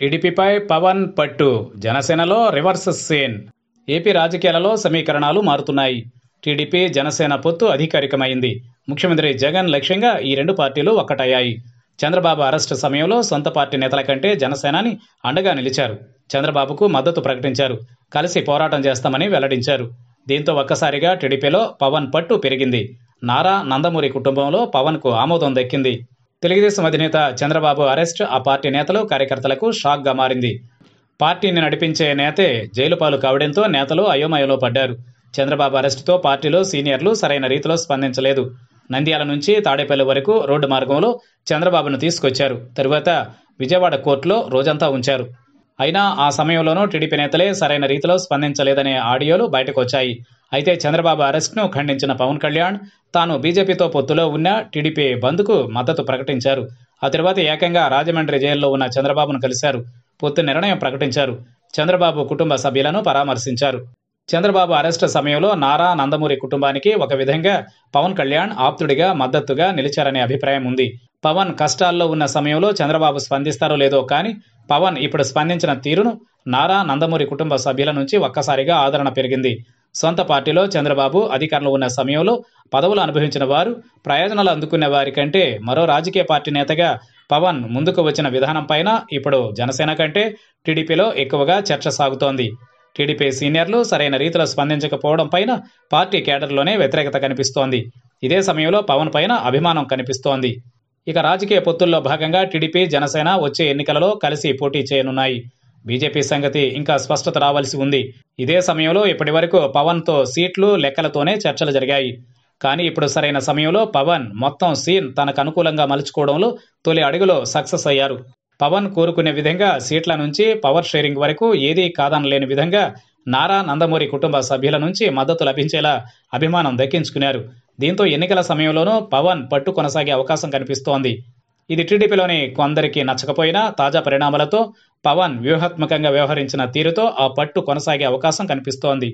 టీడీపీపై పవన్ పట్టు జనసేనలో reverse Sen AP రాజకీయాలలో సమీకరణాలు మారుతున్నాయి టీడీపీ జనసేన పొత్తు అధికారికమైంది ముఖ్యమంత్రి జగన్ లక్ష్యంగా ఈ రెండు పార్టీలు ఒక్కటయ్యాయి చంద్రబాబు అరెస్టు సమయంలో సొంత పార్టీ నేతల కంటే జనసేనని అండగా నిలిచారు చంద్రబాబుకు మద్దతు ప్రకటించారు కలిసి పోరాటం చేస్తామని వెల్లడించారు దీంతో ఒక్కసారిగా టీడీపీలో పవన్ పట్టు పెరిగింది నారా నందమూరి కుటుంబంలో పవన్కు ఆమోదం దక్కింది తెలుగుదేశం అధినేత చంద్రబాబు అరెస్ట్ ఆ పార్టీ నేతలు కార్యకర్తలకు షాక్గా మారింది పార్టీని నడిపించే నేతే జైలుపాలు కావడంతో నేతలు అయోమయంలో పడ్డారు చంద్రబాబు అరెస్టుతో పార్టీలో సీనియర్లు సరైన రీతిలో స్పందించలేదు నంద్యాల నుంచి తాడేపల్లి వరకు రోడ్డు మార్గంలో చంద్రబాబును తీసుకొచ్చారు తరువాత విజయవాడ కోర్టులో రోజంతా ఉంచారు అయినా ఆ సమయంలోనూ టీడీపీ నేతలే సరైన రీతిలో స్పందించలేదనే ఆడియోలు బయటకు వచ్చాయి అయితే చంద్రబాబు అరెస్ట్ను ఖండించిన పవన్ కళ్యాణ్ తాను బీజేపీతో పొత్తులో ఉన్న టీడీపీ బంద్కు మద్దతు ప్రకటించారు ఆ తర్వాత ఏకంగా రాజమండ్రి జైల్లో ఉన్న చంద్రబాబును కలిశారు పొత్తు నిర్ణయం ప్రకటించారు చంద్రబాబు కుటుంబ సభ్యులను పరామర్శించారు చంద్రబాబు అరెస్టు సమయంలో నారా నందమూరి కుటుంబానికి ఒక విధంగా పవన్ కళ్యాణ్ ఆప్తుడిగా మద్దతుగా నిలిచారనే అభిప్రాయం ఉంది పవన్ కష్టాల్లో ఉన్న సమయంలో చంద్రబాబు స్పందిస్తారో లేదో కానీ పవన్ ఇప్పుడు స్పందించిన తీరును నారా నందమూరి కుటుంబ సభ్యుల నుంచి ఒక్కసారిగా ఆదరణ పెరిగింది సొంత పార్టీలో చంద్రబాబు అధికారంలో ఉన్న సమయంలో పదవులు అనుభవించిన వారు ప్రయోజనాలు అందుకునే వారి కంటే మరో రాజకీయ పార్టీ నేతగా పవన్ ముందుకు వచ్చిన విధానం పైన ఇప్పుడు జనసేన కంటే టీడీపీలో ఎక్కువగా చర్చ సాగుతోంది టీడీపీ సీనియర్లు సరైన రీతిలో స్పందించకపోవడం పైన పార్టీ కేడర్లోనే వ్యతిరేకత కనిపిస్తోంది ఇదే సమయంలో పవన్ పైన అభిమానం కనిపిస్తోంది ఇక రాజకీయ పొత్తుల్లో భాగంగా టీడీపీ జనసేన వచ్చే ఎన్నికలలో కలిసి పోటీ చేయనున్నాయి బీజేపీ సంగతి ఇంకా స్పష్టత రావాల్సి ఉంది ఇదే సమయంలో ఇప్పటి వరకు పవన్తో సీట్లు లెక్కలతోనే చర్చలు జరిగాయి కానీ ఇప్పుడు సరైన సమయంలో పవన్ మొత్తం సీన్ తనకు అనుకూలంగా మలుచుకోవడంలో తొలి అడుగులో సక్సెస్ అయ్యారు పవన్ కోరుకునే విధంగా సీట్ల నుంచి పవర్ షేరింగ్ వరకు ఏదీ కాదనలేని విధంగా నారా నందమూరి కుటుంబ సభ్యుల నుంచి మద్దతు లభించేలా అభిమానం దక్కించుకున్నారు దీంతో ఎన్నికల సమయంలోనూ పవన్ పట్టు కొనసాగే అవకాశం కనిపిస్తోంది ఇది టీడీపీలోని కొందరికి నచ్చకపోయినా తాజా పరిణామాలతో పవన్ వ్యూహాత్మకంగా వ్యవహరించిన తీరుతో ఆ పట్టు కొనసాగే అవకాశం కనిపిస్తోంది